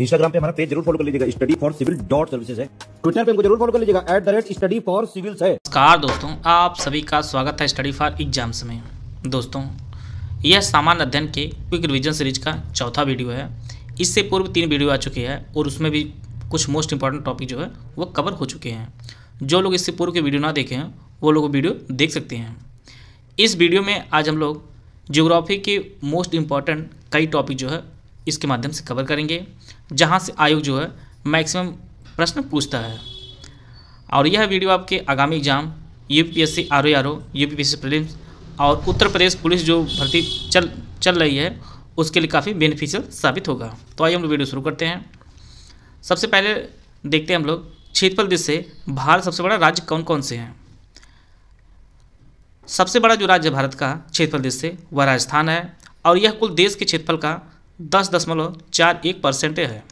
Instagram पे हमारा page जरूर फॉलो कर लीजिएगा study for civil dot services है ट्विटर पे जरूर फॉलो कर लीजिएगा at the rate study for civil है नमस्कार दोस्तों आप सभी का स्वागत है स्टडी फॉर एग्जाम्स में दोस्तों यह सामान्य अध्ययन के क्विक रिविजन सीरीज का चौथा वीडियो है इससे पूर्व तीन वीडियो आ चुके हैं और उसमें भी कुछ मोस्ट इंपॉर्टेंट टॉपिक जो है वो कवर हो चुके हैं जो लोग इससे पूर्व के वीडियो ना देखे हैं वो लोग वीडियो देख सकते हैं इस वीडियो में आज हम लोग ज्योग्राफी के मोस्ट इम्पॉर्टेंट कई टॉपिक जो है इसके माध्यम से कवर करेंगे जहाँ से आयोग जो है मैक्सिमम प्रश्न पूछता है और यह वीडियो आपके आगामी exam U P S C R O R O U P S और उत्तर प्रदेश पुलिस जो भर्ती चल चल रही है उसके लिए काफ़ी बेनिफिशियल साबित होगा तो आइए हम लोग वीडियो शुरू करते हैं सबसे पहले देखते हैं हम लोग क्षेत्रफल देश से भारत सबसे बड़ा राज्य कौन कौन से हैं सबसे बड़ा जो राज्य भारत का क्षेत्रफल देश से वह राजस्थान है और यह कुल देश के क्षेत्रफल का दस दशमलव चार एक परसेंट है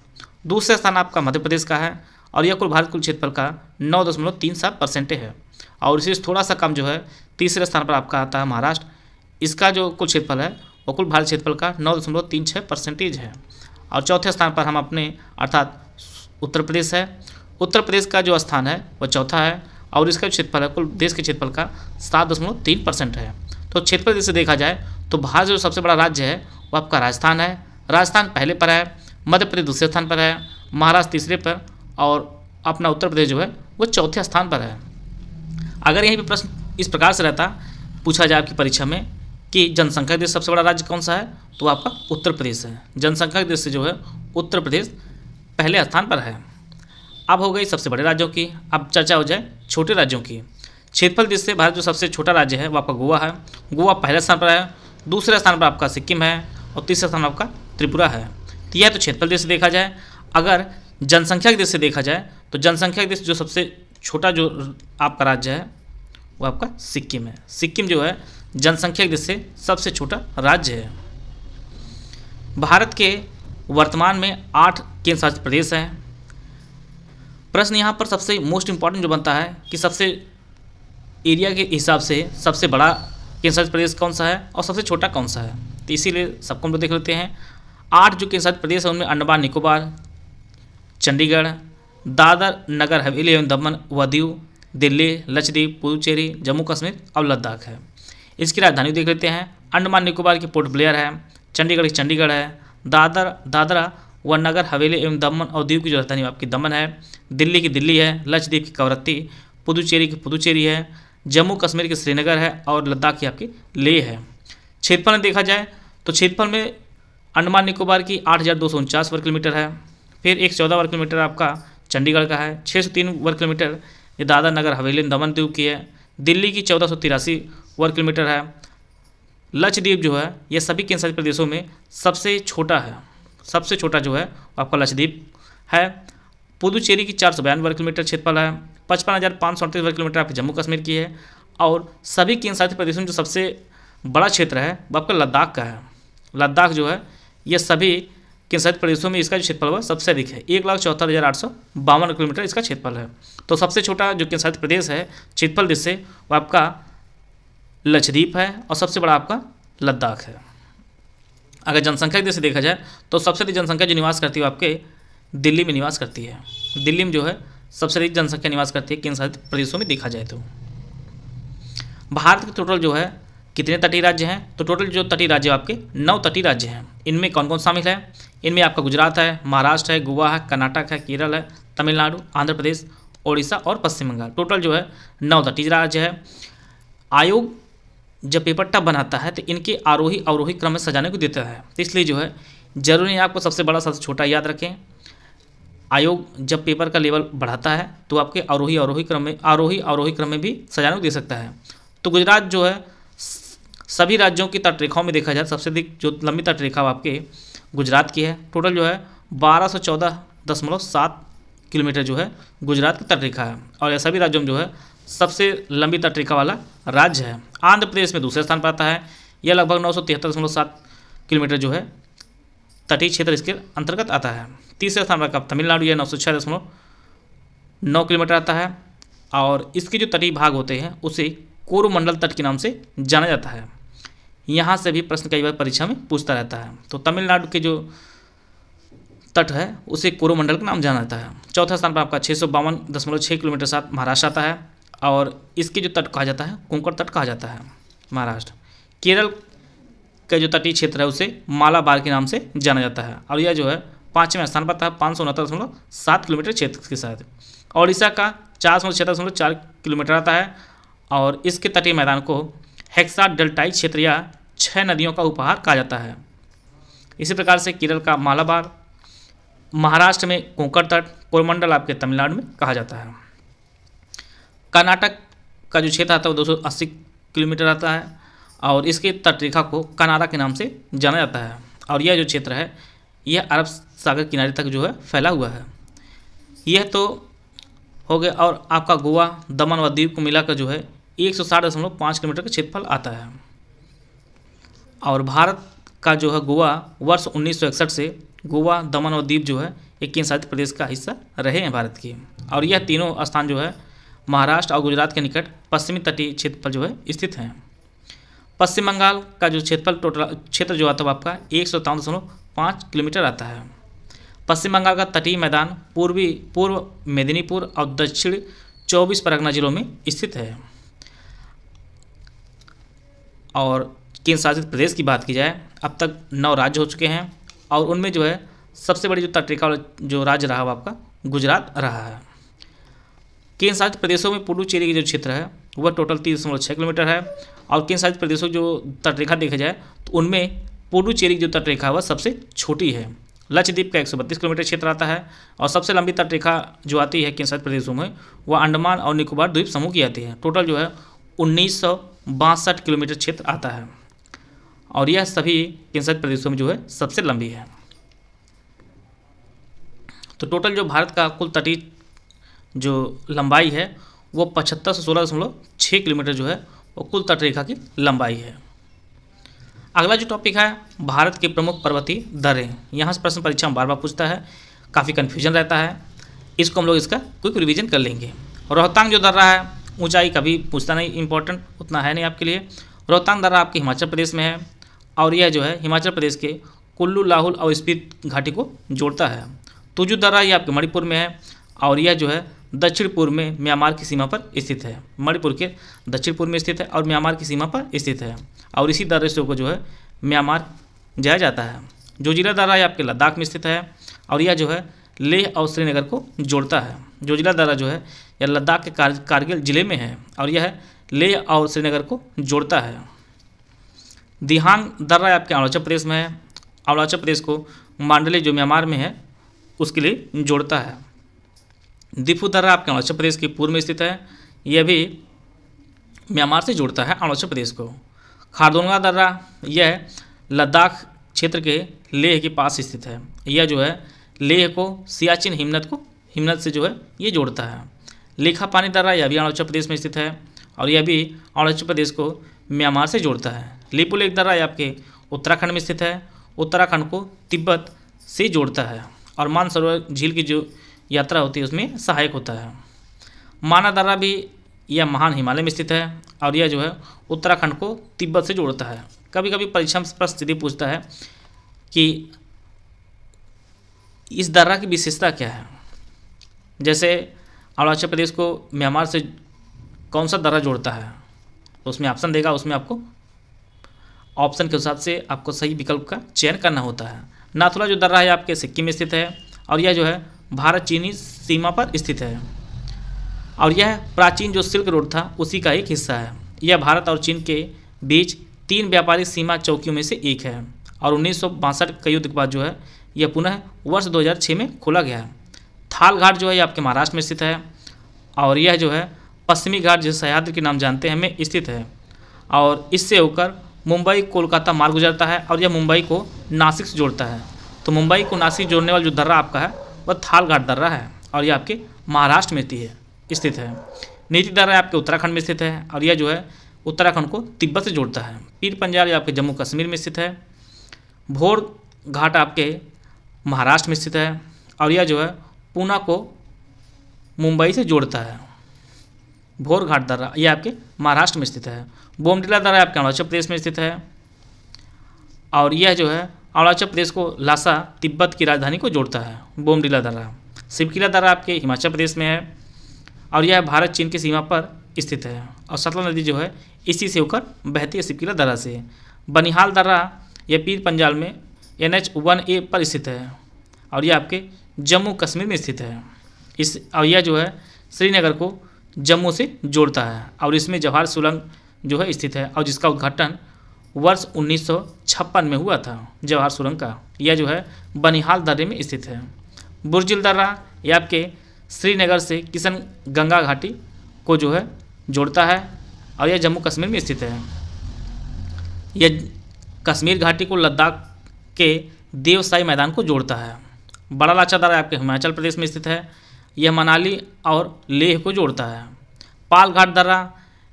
दूसरे स्थान आपका मध्य प्रदेश का है और यह कुल भारत कुल क्षेत्रफल का नौ दशमलव तीन सात परसेंट है और इसी से थोड़ा सा कम जो है तीसरे स्थान पर आपका आता है महाराष्ट्र इसका जो कुल क्षेत्रफल है वो कुल भारत क्षेत्रफल का नौ दशमलव तीन छः परसेंटेज है और चौथे स्थान पर हम अपने अर्थात उत्तर प्रदेश है उत्तर प्रदेश का जो स्थान है वह चौथा है और इसका क्षेत्रफल है कुल देश के क्षेत्रफल का सात दशमलव तीन परसेंट है तो क्षेत्रफल से देखा जाए तो भारत जो सबसे बड़ा राज्य है वो आपका राजस्थान है राजस्थान पहले पर है मध्य प्रदेश दूसरे स्थान पर है महाराष्ट्र तीसरे पर और अपना उत्तर प्रदेश जो है वो चौथे स्थान पर है अगर यहीं पर प्रश्न इस प्रकार से रहता पूछा जाए आपकी परीक्षा में कि जनसंख्या देश सबसे बड़ा राज्य कौन सा है तो आपका उत्तर प्रदेश है जनसंख्या देश से जो है उत्तर प्रदेश पहले स्थान पर है अब हो गई सबसे बड़े राज्यों की अब चर्चा हो जाए छोटे राज्यों की क्षेत्रफल देश से भारत जो सबसे छोटा राज्य है वो आपका गोवा है गोवा पहले स्थान पर है दूसरे स्थान पर आपका सिक्किम है और तीसरे स्थान आपका त्रिपुरा है तो यह तो क्षेत्रफल देश से देखा जाए अगर जनसंख्या के दृष्टि से देखा जाए तो जनसंख्या की दृष्टि जो सबसे छोटा जो आपका राज्य है वो आपका सिक्किम है सिक्किम जो है जनसंख्या की दृष्टि से सबसे छोटा राज्य है भारत के वर्तमान में आठ केंद्र शासित प्रदेश हैं प्रश्न यहाँ पर सबसे मोस्ट इम्पॉर्टेंट जो बनता है कि सबसे एरिया के हिसाब से सबसे बड़ा केंद्र शासित प्रदेश कौन सा है और सबसे छोटा कौन सा है तो इसीलिए सबको हम लोग देख लेते हैं आठ जो केंद्र शासित प्रदेश हैं उनमें अंडमान निकोबार चंडीगढ़ दादर नगर हवेली एवं दमन व दीव दिल्ली लक्षद्वीप पुदुचेरी जम्मू कश्मीर और लद्दाख है इसकी राजधानी देख लेते हैं अंडमान निकोबार की पोर्ट ब्लेयर है चंडीगढ़ की चंडीगढ़ है दादर दादरा व नगर हवेली एवं दमन और दीव की जो राजधानी आपकी दमन है दिल्ली की दिल्ली है लक्षद्वीप की कवरत्ती पुदुचेरी की पुदुचेरी है जम्मू कश्मीर की श्रीनगर है और लद्दाख की आपकी लेह है क्षेत्रफल में देखा जाए तो क्षेत्रफल में अंडमान निकोबार की आठ हज़ार दो सौ उनचास वर्ग किलोमीटर है फिर एक चौदह वर्ग किलोमीटर आपका चंडीगढ़ का है छः सौ तीन वर्ग किलोमीटर ये दादा नगर हवेली दमन द्वीप की है दिल्ली की चौदह सौ तिरासी वर्ग किलोमीटर है लक्षद्वीप जो है ये सभी केंद्र प्रदेशों में सबसे छोटा है सबसे छोटा जो है आपका लक्षद्वीप है पुदुचेरी की चार सौ बयान वर्ग किलोमीटर क्षेत्रफल है पचपन हज़ार पाँच सौ अड़तीस वर्ग किलोमीटर आपके जम्मू कश्मीर की है और सभी केंद्र शासित प्रदेशों में जो सबसे बड़ा क्षेत्र है वो आपका लद्दाख का है लद्दाख जो है ये सभी केंद्रशासित प्रदेशों में इसका जो क्षेत्रफल है सबसे अधिक है एक लाख चौहत्तर हज़ार आठ सौ बावन किलोमीटर इसका क्षेत्रफल है तो सबसे छोटा जो केंद्रशासित प्रदेश है क्षेत्रफल जिससे वो आपका लक्षद्वीप है और सबसे बड़ा आपका लद्दाख है अगर जनसंख्या की देखा जाए तो सबसे अधिक जनसंख्या जो निवास करती है आपके दिल्ली में निवास करती है दिल्ली में जो है सबसे अधिक जनसंख्या निवास करती है किन शासित प्रदेशों में देखा जाए तो भारत की टोटल जो है कितने तटीय राज्य हैं तो टोटल जो तटीय राज्य आपके नौ तटीय राज्य हैं इनमें कौन कौन शामिल है इनमें आपका गुजरात है महाराष्ट्र है गोवा है कर्नाटक है केरल है तमिलनाडु आंध्र प्रदेश ओडिशा और पश्चिम बंगाल टोटल जो है नौ तटीय राज्य है आयोग जब पेपर टप बनाता है तो इनके आरोही अवरोही क्रम में सजाने को देता है तो इसलिए जो है जरूरी आपको सबसे बड़ा सबसे छोटा याद रखें आयोग जब पेपर का लेवल बढ़ाता है तो आपके आरोही आरोही क्रम में आरोही आरोही क्रम में भी सजाने को दे सकता है तो गुजरात जो है सभी राज्यों की तटरेखाओं में देखा जाए सबसे अधिक जो लंबी तटरेखा आपके गुजरात की है टोटल जो है बारह सौ चौदह दशमलव सात किलोमीटर जो है गुजरात की तटरेखा है और यह सभी राज्यों में जो है सबसे लंबी तटरेखा वाला राज्य है आंध्र प्रदेश में दूसरे स्थान पर आता है यह लगभग नौ सौ तिहत्तर दशमलव सात किलोमीटर जो है तटीय क्षेत्र इसके अंतर्गत आता है तीसरे स्थान पर तमिलनाडु यह नौ सौ छः दशमलव नौ किलोमीटर आता है और इसके जो तटीय भाग होते हैं उसे कोरुमंडल तट के नाम से जाना जाता है यहाँ से भी प्रश्न कई बार परीक्षा में पूछता रहता है तो तमिलनाडु के जो तट है उसे कोरोमंडल का नाम जाना जाता है चौथा स्थान पर आपका छः सौ बावन दशमलव छः किलोमीटर साथ महाराष्ट्र आता है और इसके जो तट कहा जाता है कोंकड़ तट कहा जाता है महाराष्ट्र केरल का जो तटीय क्षेत्र है उसे मालाबार के नाम से जाना जाता है और यह जो है पाँचवें स्थान पर था पाँच सौ उनहत्तर दशमलव सात किलोमीटर क्षेत्र के साथ ओडिशा का चार सौ छिहत्तर दशमलव चार किलोमीटर आता है और इसके तटीय मैदान को हेक्सा डेल्टाई क्षेत्र या छः नदियों का उपहार कहा जाता है इसी प्रकार से केरल का मालाबार महाराष्ट्र में कोंकण तट कोरमंडल आपके तमिलनाडु में कहा जाता है कर्नाटक का जो क्षेत्र आता है वो 280 किलोमीटर आता है और इसके तटरेखा को कनाडा के नाम से जाना जाता है और यह जो क्षेत्र है यह अरब सागर किनारे तक जो है फैला हुआ है यह तो हो गया और आपका गोवा दमन व द्वीप को मिलाकर जो है एक किलोमीटर का क्षेत्रफल आता है और भारत का जो है गोवा वर्ष उन्नीस से गोवा दमन और द्वीप जो है एक केंद्र शासित प्रदेश का हिस्सा रहे हैं भारत के और यह तीनों स्थान जो है महाराष्ट्र और गुजरात के निकट पश्चिमी तटीय क्षेत्र पर जो है स्थित हैं पश्चिम बंगाल का जो क्षेत्रफल टोटल क्षेत्र जो आता है आपका एक पाँच किलोमीटर आता है पश्चिम बंगाल का तटीय मैदान पूर्वी पूर्व मेदिनीपुर और दक्षिण चौबीस परगना जिलों में स्थित है और केंद्र शासित प्रदेश की बात की जाए अब तक नौ राज्य हो चुके हैं और उनमें जो है सबसे बड़ी जो तटरेखा जो राज्य रहा वो आपका गुजरात रहा है केंद्र शासित प्रदेशों में पुडुचेरी का जो क्षेत्र है वह टोटल तीन दशमलव छः किलोमीटर है और केंद्र शासित प्रदेशों जो तटरेखा देखा जाए तो उनमें पुडुचेरी की जो तटरेखा है वह सबसे छोटी है लक्षद्वीप का एक किलोमीटर क्षेत्र आता है और सबसे लंबी तटरेखा जो आती है केंद्र शासित प्रदेशों में वह अंडमान और निकोबार द्वीप समूह की आती है टोटल जो है उन्नीस किलोमीटर क्षेत्र आता है और यह सभी केंद्र प्रदेशों में जो है सबसे लंबी है तो टोटल जो भारत का कुल तटीय जो लंबाई है वो पचहत्तर से सोलह दशमलव छः किलोमीटर जो है वो कुल तटरेखा की लंबाई है अगला जो टॉपिक है भारत के प्रमुख पर्वतीय दरें यहाँ से प्रश्न परीक्षा बार बार पूछता है काफ़ी कन्फ्यूजन रहता है इसको हम लोग इसका क्विक रिविजन कर लेंगे रोहतांग जो दर्रा है ऊंचाई कभी पूछता नहीं इंपॉर्टेंट उतना है नहीं आपके लिए रोहतांग दर्रा आपके हिमाचल प्रदेश में है और यह जो है हिमाचल प्रदेश के कुल्लू लाहौल और स्पीति घाटी को जोड़ता है तुजू दर्रा यह आपके मणिपुर में है और यह जो है दक्षिण पूर्व में म्यांमार की सीमा पर स्थित है मणिपुर के दक्षिण पूर्व में स्थित है और म्यांमार की सीमा पर स्थित है और इसी दर्रे से जो है म्यांमार जाया जाता है जोजिला दर्रा यह आपके लद्दाख में स्थित है और यह जो है लेह और श्रीनगर को जोड़ता है जोजिला दर्रा जो है यह लद्दाख के कार, कारगिल जिले में है और यह लेह और श्रीनगर को जोड़ता है दिहांग दर्रा आपके अरुणाचल प्रदेश में है अरुणाचल प्रदेश को मांडली जो म्यांमार में है उसके लिए जोड़ता है दिफू दर्रा आपके अरुणाचल प्रदेश के पूर्व में स्थित है यह भी म्यांमार से जोड़ता है अरुणाचल प्रदेश को खारदोनगा दर्रा यह लद्दाख क्षेत्र के लेह के पास स्थित है यह जो है लेह को सियाचिन हिमनत को हिमनत से जो है ये जोड़ता है लेखा पानी दर्रा यह भी अरुणाचल प्रदेश में स्थित है और यह भी अरुणाचल प्रदेश को म्यांमार से जोड़ता है लिपो एक दर्रा आपके उत्तराखंड में स्थित है उत्तराखंड को तिब्बत से जोड़ता है और मानसरोवर झील की जो यात्रा होती है उसमें सहायक होता है माना दर्रा भी यह महान हिमालय में स्थित है और यह जो है उत्तराखंड को तिब्बत से जोड़ता है कभी कभी परीक्षा प्रश्न यदि पूछता है कि इस दर्रा की विशेषता क्या है जैसे अरुणाचल प्रदेश को म्यांमार से कौन सा दर्रा जोड़ता है तो उसमें ऑप्शन देगा उसमें आपको ऑप्शन के हिसाब से आपको सही विकल्प का चयन करना होता है नाथुला जो दर्रा है आपके सिक्किम में स्थित है और यह जो है भारत चीनी सीमा पर स्थित है और यह प्राचीन जो सिल्क रोड था उसी का एक हिस्सा है यह भारत और चीन के बीच तीन व्यापारिक सीमा चौकियों में से एक है और उन्नीस के युद्ध के बाद जो है यह पुनः वर्ष 2006 में खोला गया है थाल घाट जो है यह आपके महाराष्ट्र में स्थित है और यह जो है पश्चिमी घाट जिसे सह्याद्री के नाम जानते हैं में स्थित है और इससे होकर मुंबई कोलकाता मार्ग गुजरता है और यह मुंबई को नासिक से जोड़ता है तो मुंबई को नासिक जोड़ने वाला जो दर्रा आपका है वह थालघाट दर्रा है और यह आपके महाराष्ट्र में है स्थित है नीति दर्रा आपके उत्तराखंड में स्थित है और यह जो है उत्तराखंड को तिब्बत से जोड़ता है पीर पंजाल यह आपके जम्मू कश्मीर में स्थित है भोर घाट आपके महाराष्ट्र में स्थित है और यह जो है पूना को मुंबई से जोड़ता है भोरघाट दर्रा ये आपके महाराष्ट्र में स्थित है बोमडिला दर्रा आपके अरुणाचल प्रदेश में स्थित है और यह जो है अरुणाचल प्रदेश को लासा तिब्बत की राजधानी को जोड़ता है बोमडिला दर्रा शिवकिला दर्रा आपके हिमाचल प्रदेश में है और यह भारत चीन की सीमा पर स्थित है और सतला नदी जो है इसी से होकर बहती है शिवकिला दर्रा से बनिहाल दर्रा यह पीर पंजाल में एन एच वन ए पर स्थित है और यह आपके जम्मू कश्मीर में स्थित है इस और यह जो है श्रीनगर को जम्मू से जोड़ता है और इसमें जवाहर सुरंग जो है स्थित है और जिसका उद्घाटन वर्ष उन्नीस में हुआ था जवाहर सुरंग का यह जो है बनिहाल दर्रे में स्थित है बुर्जिल दर्रा यह आपके श्रीनगर से किशन गंगा घाटी को जो है जोड़ता है और यह जम्मू कश्मीर में स्थित है यह कश्मीर घाटी को लद्दाख के देवसाई मैदान को जोड़ता है बड़ा लाचा दर्रा आपके हिमाचल प्रदेश में स्थित है यह मनाली और लेह को जोड़ता है पालघाट दर्रा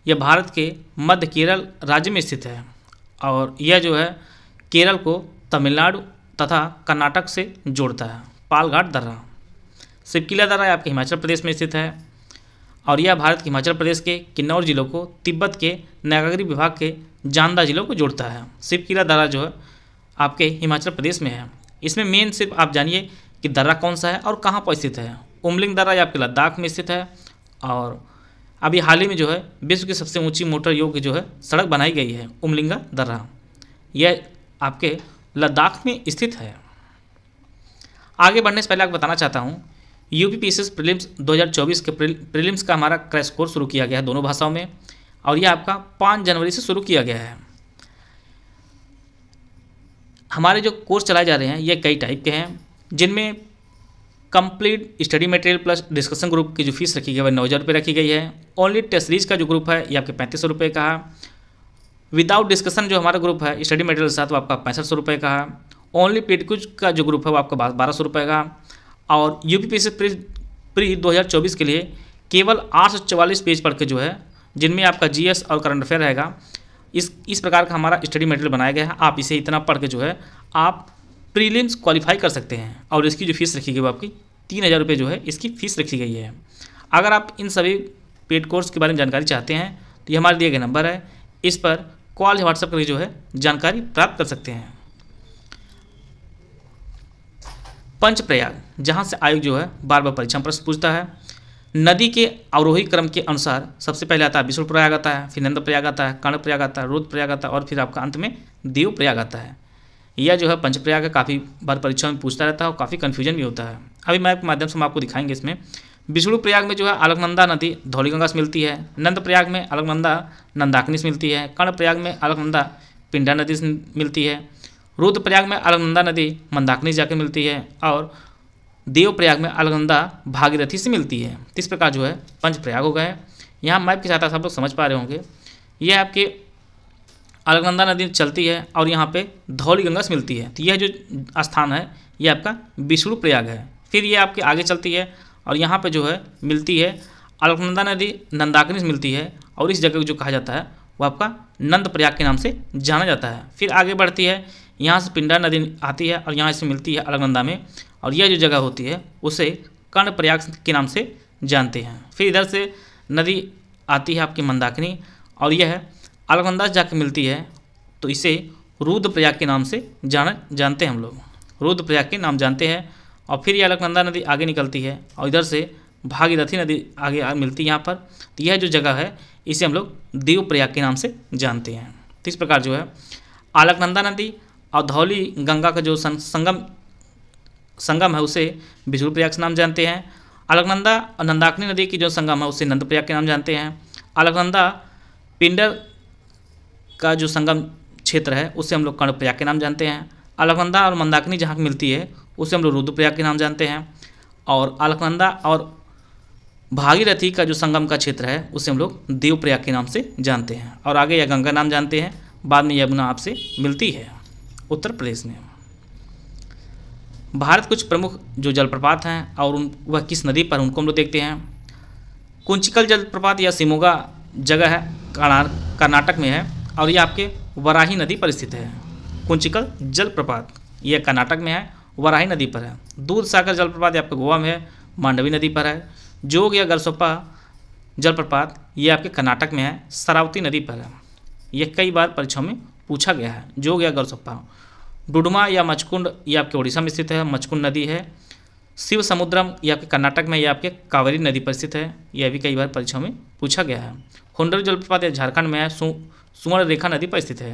यह भारत के मध्य केरल राज्य में स्थित है और यह जो है केरल को तमिलनाडु तथा कर्नाटक से जोड़ता है पालघाट दर्रा शिवकिला दर्रा आपके हिमाचल प्रदेश में स्थित है और यह भारत के हिमाचल प्रदेश के किन्नौर जिलों को तिब्बत के नागरी विभाग के जानदा जिलों को जोड़ता है शिवकिला दर्रा जो है आपके हिमाचल प्रदेश में है इसमें मेन सिर्फ आप जानिए कि दर्रा कौन सा है और कहाँ पर स्थित है उमलिंग दर्रा ये आपके लद्दाख में स्थित है और अभी हाल ही में जो है विश्व की सबसे ऊंची मोटर योग्य जो है सड़क बनाई गई है उमलिंगा दर्रा यह आपके लद्दाख में स्थित है आगे बढ़ने से पहले आपको बताना चाहता हूँ यू पी प्रीलिम्स 2024 के प्रीलिम्स का हमारा क्रैश कोर्स शुरू किया गया है दोनों भाषाओं में और यह आपका पाँच जनवरी से शुरू किया गया है हमारे जो कोर्स चलाए जा रहे हैं ये कई टाइप के हैं जिनमें complete study material plus discussion group की जो फीस रखी गई है वह नौ हज़ार रुपये रखी गई है ओनली टेस्ट सीरीज का जो ग्रुप है ये आपके पैंतीस सौ रुपये का है विदाउट डिस्कशन जो हमारा ग्रुप है स्टडी मटेरियल साथ वो आपका पैंसठ सौ रुपये का है ओनली पेड कुछ का जो ग्रुप है वो आपका बारह सौ रुपये का और U P P S pre pre दो हज़ार चौबीस के लिए केवल आठ सौ चवालीस पेज पढ़ के जो है जिनमें आपका जी एस और करंट अफेयर रहेगा इस इस प्रकार का हमारा स्टडी मटेरियल बनाया गया है आप इसे इतना पढ़ के जो है आप प्रीलिम्स क्वालिफाई कर सकते हैं और इसकी जो फीस रखी गई वो आपकी तीन हज़ार रुपये जो है इसकी फ़ीस रखी गई है अगर आप इन सभी पेड कोर्स के बारे में जानकारी चाहते हैं तो ये हमारे दिए गए नंबर है इस पर कॉल या व्हाट्सएप करके जो है जानकारी प्राप्त कर सकते हैं पंचप्रयाग जहाँ से आयोग जो है बार बार परीक्षा प्रश्न पूछता है नदी के अवरोही क्रम के अनुसार सबसे पहले आता है विष्णु प्रयाग आता है फिर नंद प्रयाग आता है कर्ण प्रयाग आता है रुद्र प्रयाग आता है और फिर आपका अंत में देव प्रयाग आता है यह जो है पंचप्रयाग का काफ़ी बार परीक्षा में पूछता रहता है और काफ़ी कन्फ्यूजन भी होता है अभी मैप के माध्यम से हम आपको दिखाएंगे इसमें विष्णु प्रयाग में जो है अलकनंदा नदी धौलीगंगा से मिलती है नंद प्रयाग में अलकनंदा नंदाकनी से मिलती है कर्ण प्रयाग में अलकनंदा पिंडा नदी से मिलती है रुद्र प्रयाग में अलकनंदा नदी मंदाकनी जाकर मिलती है और देव प्रयाग में अलकनंदा भागीरथी से मिलती है इस प्रकार जो है पंच प्रयाग हो गए यहाँ मैप के साथ आप लोग समझ पा रहे होंगे यह आपके अलकनंदा नदी चलती है और यहाँ पे धौली गंगा से मिलती है तो यह जो स्थान है यह आपका विष्णु प्रयाग है फिर ये आपके आगे चलती है और यहाँ पे जो है मिलती है अलकनंदा नदी नंदाकिनी से मिलती है और इस जगह को जो कहा जाता है वो आपका नंद प्रयाग के नाम से जाना जाता है फिर आगे बढ़ती है यहाँ से पिंडा नदी आती है और यहाँ से मिलती है अलकनंदा में और यह जो जगह होती है उसे कर्ण प्रयाग के नाम से जानते हैं फिर इधर से नदी आती है आपकी मंदाकिनी और यह अलगंदाज जाकर मिलती है तो इसे रुद्रप्रयाग के नाम से जान जानते हैं हम लोग रुद्रप्रयाग के नाम जानते हैं और फिर ये अलकनंदा नदी आगे निकलती है और इधर से भागीरथी नदी आगे मिलती है यहाँ पर तो यह जो जगह है इसे हम लोग देव प्रयाग के नाम से जानते हैं तो इस प्रकार जो है अलकनंदा नदी और धौली गंगा का जो संगम संगम है उसे विष्णु प्रयाग के नाम जानते हैं अलकनंदा और नंदाकनी नदी की जो संगम है उसे नंद प्रयाग के नाम जानते हैं अलकनंदा पिंडर का जो संगम क्षेत्र है उसे हम लोग कर्णप्रयाग के नाम जानते हैं अलकनंदा और मंदाकिनी जहाँ मिलती है उसे हम लोग रुद्रप्रयाग के नाम जानते हैं और अलकनंदा और भागीरथी का जो संगम का क्षेत्र है उसे हम लोग देवप्रयाग के नाम से जानते हैं और आगे यह गंगा नाम जानते हैं बाद में यमुना आपसे मिलती है उत्तर प्रदेश में भारत कुछ प्रमुख जो जलप्रपात हैं और उन वह किस नदी पर उनको हम लोग देखते हैं कुंचिकल जलप्रपात या सिमोगा जगह है कर्नाटक में है और ये आपके वराही नदी पर स्थित है कुंचिकल जलप्रपात ये कर्नाटक में है वराही नदी पर है दूध सागर जलप्रपात आपके गोवा में है मांडवी नदी पर है जोग या गरसोपा जलप्रपात ये आपके कर्नाटक में है सरावती नदी पर है यह कई बार परीक्षाओं में पूछा गया है जोग या गरसोपा डुडमा या मचकुंड ये आपके उड़ीसा में स्थित है मचकुंड नदी है शिव समुद्रम यह आपके कर्नाटक में यह आपके कावेरी नदी पर स्थित है यह भी कई बार परीक्षाओं में पूछा गया है हुंडर जलप्रपात यह झारखंड में है सुवर्ण रेखा नदी पर स्थित है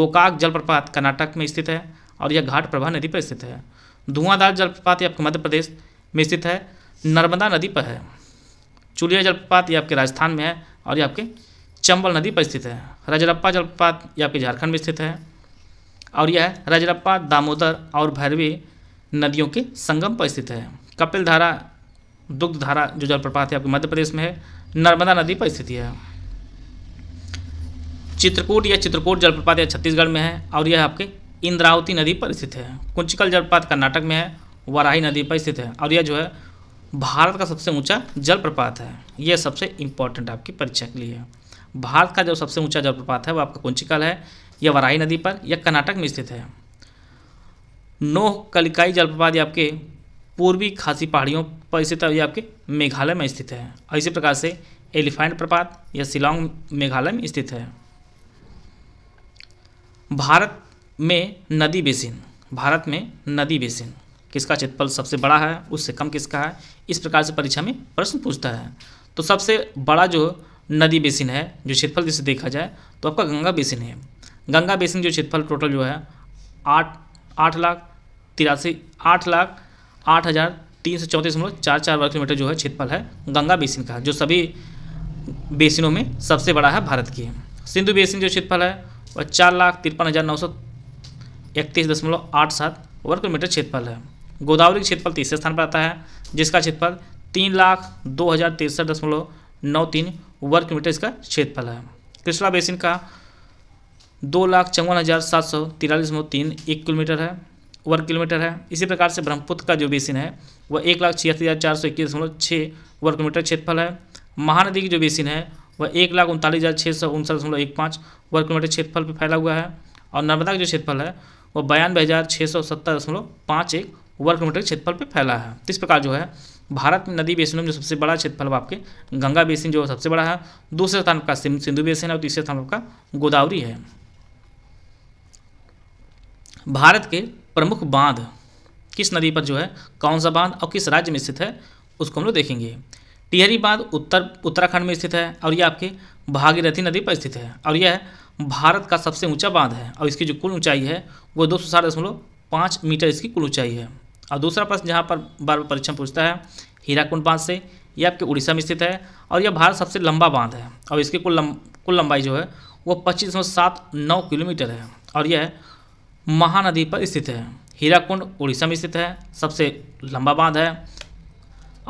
गोकाक जलप्रपात कर्नाटक में स्थित है और यह घाट प्रभा नदी पर स्थित है धुआंधार जलप्रपात यह आपके मध्य प्रदेश में स्थित है नर्मदा नदी पर है चुलिया जलप्रपात यह आपके राजस्थान में है और यह आपके चंबल नदी पर स्थित है रजरप्पा जलप्रपात यह आपके झारखंड में स्थित है और यह रजरप्पा दामोदर और भैरवी नदियों के संगम पर स्थित है कपिल धारा जो जलप्रपात है आपके मध्य प्रदेश में है नर्मदा नदी पर स्थित है चित्रकूट या चित्रकूट जलप्रपात यह छत्तीसगढ़ में है और यह आपके इंद्रावती नदी पर स्थित है कुंचिकल जलप्रपात कर्नाटक में है वराही नदी पर स्थित है और यह जो है भारत का सबसे ऊंचा जलप्रपात है यह सबसे इम्पॉर्टेंट आपकी परीक्षा के लिए है भारत का जो सबसे ऊंचा जलप्रपात है वो आपका कुंचिकल है यह वराही नदी पर यह कर्नाटक में स्थित है नोह कलिकाई जलप्रपात यह आपके पूर्वी खासी पहाड़ियों पर स्थित है यह आपके मेघालय में स्थित है और इसी प्रकार से एलिफेंट प्रपात यह शिलोंग मेघालय में स्थित है भारत में नदी बेसिन भारत में नदी बेसिन किसका क्षेत्रफल सबसे बड़ा है उससे कम किसका है इस प्रकार से परीक्षा में प्रश्न पूछता है तो सबसे बड़ा जो नदी बेसिन है जो क्षेत्रफल जिसे देखा जाए तो आपका गंगा बेसिन है गंगा बेसिन जो क्षेत्रफल टोटल जो है आठ आठ लाख तिरासी आठ लाख आठ हज़ार तीन सौ चौंतीस दशमलव चार चार वर्ग किलोमीटर जो है क्षेत्रफल है गंगा बेसिन का जो सभी बेसिनों में सबसे बड़ा है भारत की सिंधु बेसिन जो क्षेत्रफल है और चार लाख तिरपन हज़ार नौ सौ इकतीस दशमलव आठ सात वर्ग मीटर क्षेत्रफल है गोदावरी क्षेत्रफल तीसरे स्थान पर आता है जिसका क्षेत्रफल तीन लाख दो हज़ार तिरसठ दशमलव नौ तीन वर्ग किलोमीटर इसका क्षेत्रफल है कृष्णा बेसिन का दो लाख चौवन हज़ार सात सौ तिरालीस दशमलव तीन एक किलोमीटर है वर्ग किलोमीटर है इसी प्रकार से ब्रह्मपुत्र का जो बेसिन है वह एक लाख छियासी हज़ार चार सौ इक्कीस दशमलव छः वर्ग किलोमीटर क्षेत्रफल है महानदी की जो बेसिन है वह एक लाख उनतालीस हज़ार छः सौ उनसठ दशमलव एक पाँच वर्ग किलोमीटर क्षेत्रफल पर फैला हुआ है और नर्मदा का जो क्षेत्रफल है वह बयानबे हज़ार छः सौ सत्तर दशमलव पाँच एक वर्ग किलोमीटर क्षेत्रफल पर फैला है तो इस प्रकार जो है भारत में नदी बेसिनों में जो सबसे बड़ा क्षेत्रफल वो आपके गंगा बेसिन जो सबसे बड़ा है दूसरे स्थान आपका सिंधु बेसिन है और तीसरे स्थान आपका गोदावरी है भारत के प्रमुख बांध किस नदी पर जो है कौन सा बांध और किस राज्य में स्थित है उसको हम लोग देखेंगे टिहरी बांध उत्तर उत्तराखंड में स्थित है और यह आपके भागीरथी नदी पर स्थित है और यह भारत का सबसे ऊंचा बांध है और इसकी जो कुल ऊंचाई है वो दो मीटर इसकी कुल ऊंचाई है और दूसरा प्रश्न जहाँ पर बार बार परीक्षा पूछता है हीराकुंड बांध से यह आपके उड़ीसा में स्थित है और यह भारत सबसे लंबा बांध है और इसकी कुल कुल लंबाई जो है वो पच्चीस सात नौ किलोमीटर है और यह महानदी पर स्थित है हीराकुंड उड़ीसा में स्थित है सबसे लंबा बांध है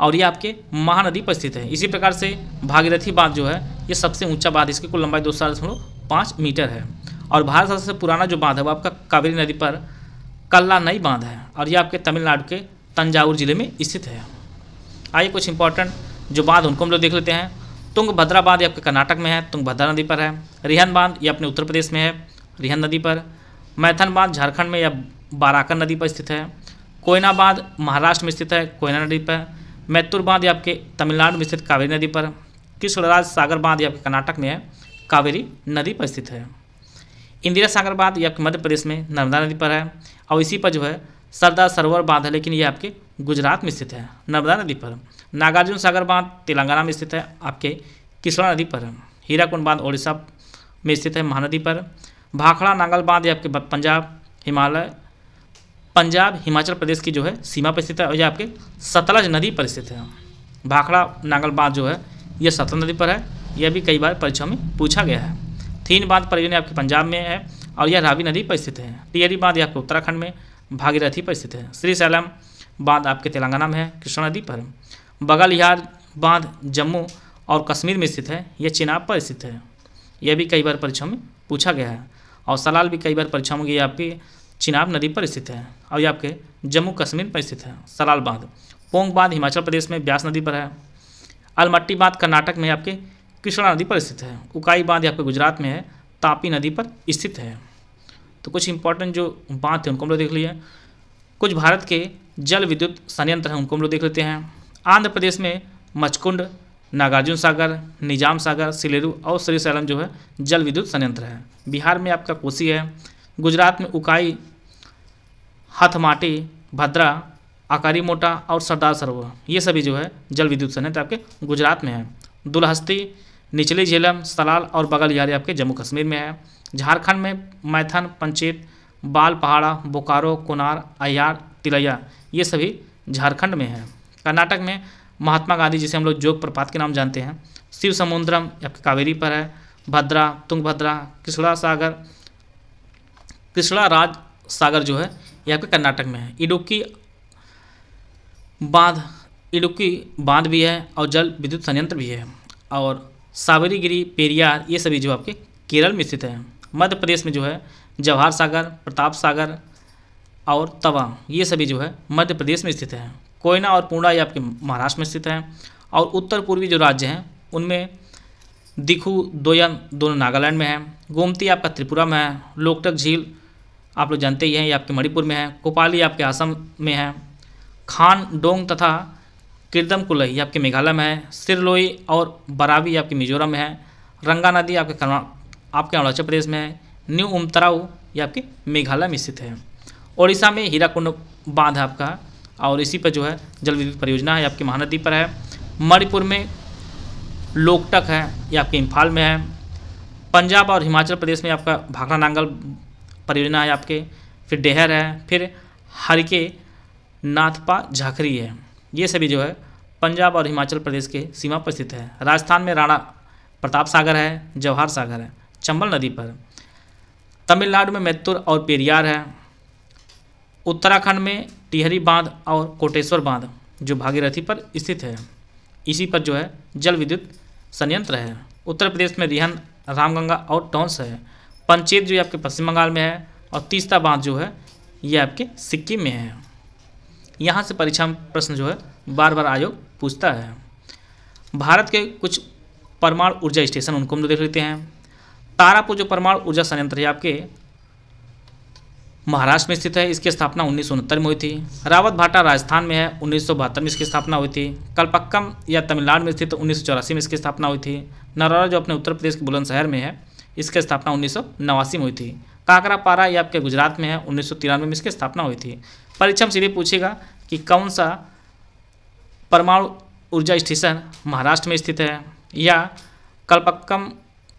और ये आपके महानदी पर स्थित है इसी प्रकार से भागीरथी बांध जो है ये सबसे ऊंचा बांध इसकी कुल लंबाई दो दशमलव पाँच मीटर है और भारत का सबसे पुराना जो बांध है वो आपका कावेरी नदी पर कल्ला नई बांध है और ये आपके तमिलनाडु के तंजावुर जिले में स्थित है आइए कुछ इंपॉर्टेंट जो बांध उनको हम लोग देख लेते हैं तुंगभद्रा बांध ये आपके कर्नाटक में है तुंगभद्रा नदी पर है रिहन बांध ये अपने उत्तर प्रदेश में है रिहन नदी पर मैथन बांध झारखंड में या बाराकर नदी पर स्थित है कोयना बांध महाराष्ट्र में स्थित है कोयना नदी पर मैत्तूर बांध आपके तमिलनाडु में स्थित कावेरी नदी पर कृष्णराज सागर बांध आपके कर्नाटक में है कावेरी नदी पर स्थित है इंदिरा सागर बांध ये आपके मध्य प्रदेश में नर्मदा नदी पर है और इसी पर जो है सरदार सरोवर बांध है लेकिन ये आपके गुजरात में स्थित है नर्मदा नदी पर नागार्जुन सागर बांध तेलंगाना में स्थित है आपके किश्वा नदी पर हीराकुंड बांध उड़ीसा में स्थित है महानदी पर भाखड़ा नांगल बांध ये आपके पंजाब हिमालय पंजाब हिमाचल प्रदेश की जो है सीमा पर स्थित है और ये आपके सतलज नदी पर स्थित है भाखड़ा नांगल बांध जो है ये सतलज नदी पर है यह भी कई बार परीक्षा में पूछा गया है थीन बांध परियोजना आपके पंजाब में है और यह रावी नदी पर स्थित है टियरी बांध यह आपके उत्तराखंड में भागीरथी पर स्थित है श्रीशैलम बांध आपके तेलंगाना में है कृष्णा नदी पर यार बांध जम्मू और कश्मीर में स्थित है यह चिनाब पर स्थित है यह भी कई बार परीक्षा में पूछा गया है और सलाल भी कई बार परीक्षा में गई आपकी चिनाब नदी पर स्थित है और ये आपके जम्मू कश्मीर पर स्थित है सलाल बांध पोंग बांध हिमाचल प्रदेश में ब्यास नदी पर है अलमट्टी बांध कर्नाटक में आपके कृष्णा नदी पर स्थित है उकाई बांध आपके गुजरात में है तापी नदी पर स्थित है तो कुछ इंपॉर्टेंट जो बांध थे उनको हम लोग देख लिए कुछ भारत के जल विद्युत संयंत्र हैं उनको हम लोग देख लेते हैं आंध्र प्रदेश में मचकुंड नागार्जुन सागर निजाम सागर सिलेरू और श्रीशैलम जो है जल विद्युत संयंत्र है बिहार में आपका कोसी है गुजरात में उकाई हथमाटी भद्रा आकारी मोटा और सरदार सरोवर ये सभी जो है जल विद्युत संयंत्र आपके गुजरात में है दुलहस्ती निचली झेलम सलाल और बगल यारी आपके जम्मू कश्मीर में है झारखंड में मैथन पंचेत बाल पहाड़ा बोकारो कुनार अयार तिलैया ये सभी झारखंड में है कर्नाटक में महात्मा गांधी जिसे हम लोग जोग प्रपात के नाम जानते हैं शिव समुद्रम आपके कावेरी पर है भद्रा तुंगभद्रा कृष्णा सागर कृष्णा राज सागर जो है ये आपके कर्नाटक में है इडुक्की बांध इडुक्की बांध भी है और जल विद्युत संयंत्र भी है और साबरीगिरी पेरियार ये सभी जो आपके केरल में स्थित है मध्य प्रदेश में जो है जवाहर सागर प्रताप सागर और तवा ये सभी जो है मध्य प्रदेश में स्थित है कोयना और पूर्णा ये आपके महाराष्ट्र में स्थित हैं और उत्तर पूर्वी जो राज्य हैं उनमें दिखू दोयन दोनों नागालैंड में हैं गोमती आपका त्रिपुरा में है लोकटक झील आप लोग जानते ही हैं ये आपके मणिपुर में है कोपाली आपके आसम में है खान डोंग तथा किरदम कुलई आपके मेघालय में है सिरलोई और बरावी आपके मिजोरम में है रंगा नदी आपके आपके अरुणाचल प्रदेश में है न्यू उमतराऊ ये आपके मेघालय में स्थित है उड़ीसा में हीराकुंड बांध है आपका और इसी पर जो है जल विद्युत परियोजना है आपकी महानदी पर है मणिपुर में लोकटक है ये आपके इम्फाल में है पंजाब और हिमाचल प्रदेश में आपका भाखड़ा नांगल परियोजना है आपके फिर डेहर है फिर हरके नाथपा झाखरी है ये सभी जो है पंजाब और हिमाचल प्रदेश के सीमा पर स्थित है राजस्थान में राणा प्रताप सागर है जवाहर सागर है चंबल नदी पर तमिलनाडु में मैतुर और पेरियार है उत्तराखंड में टिहरी बांध और कोटेश्वर बांध जो भागीरथी पर स्थित है इसी पर जो है जल विद्युत संयंत्र है उत्तर प्रदेश में रिहन रामगंगा और टोंस है पंचेत जो है आपके पश्चिम बंगाल में है और तीसरा बांध जो है ये आपके सिक्किम में है यहाँ से परीक्षा में प्रश्न जो है बार बार आयोग पूछता है भारत के कुछ परमाणु ऊर्जा स्टेशन उनको हम लोग देख लेते हैं तारापुर जो परमाणु ऊर्जा संयंत्र है आपके महाराष्ट्र में स्थित है इसकी स्थापना उन्नीस में हुई थी रावत भाटा राजस्थान में है उन्नीस में इसकी स्थापना हुई थी कलपक्कम या तमिलनाडु में स्थित उन्नीस में इसकी स्थापना हुई थी नरौरा जो अपने उत्तर प्रदेश के बुलंदशहर में है इसकी स्थापना उन्नीस में हुई थी काकरापारा ये आपके गुजरात में है उन्नीस में इसकी स्थापना हुई थी परीक्षा में सीधे पूछेगा कि कौन सा परमाणु ऊर्जा स्टेशन महाराष्ट्र में स्थित है या कल्पक्कम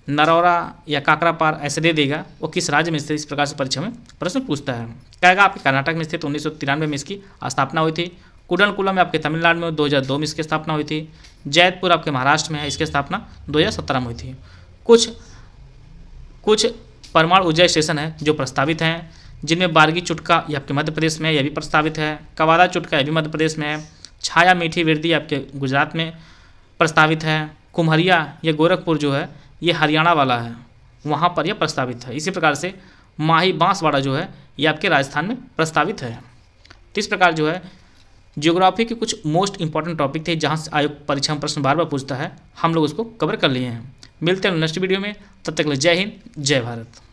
नरौरा या काकरापार ऐसे दे देगा वो किस राज्य में स्थित इस प्रकार से परीक्षा में प्रश्न पूछता है कहेगा आपके कर्नाटक में स्थित उन्नीस में इसकी स्थापना हुई थी कुडनकुलम आपके तमिलनाडु में दो में इसकी स्थापना हुई थी जैतपुर आपके महाराष्ट्र में है इसकी स्थापना दो में हुई थी कुछ कुछ परमाणु ऊर्जा स्टेशन हैं जो प्रस्तावित हैं जिनमें बारगी चुटका ये आपके मध्य प्रदेश में है यह भी प्रस्तावित है कवादा चुटका यह भी मध्य प्रदेश में है छाया मीठी वृद्धि आपके गुजरात में प्रस्तावित है कुम्हरिया या गोरखपुर जो है ये हरियाणा वाला है वहाँ पर यह प्रस्तावित है इसी प्रकार से माही बांसवाड़ा जो है ये आपके राजस्थान में प्रस्तावित है तो इस प्रकार जो है जियोग्राफी के कुछ मोस्ट इंपॉर्टेंट टॉपिक थे जहाँ से आयोग परीक्षा में प्रश्न बार बार पूछता है हम लोग उसको कवर कर लिए हैं मिलते हैं नेक्स्ट वीडियो में तब तक जय हिंद जय भारत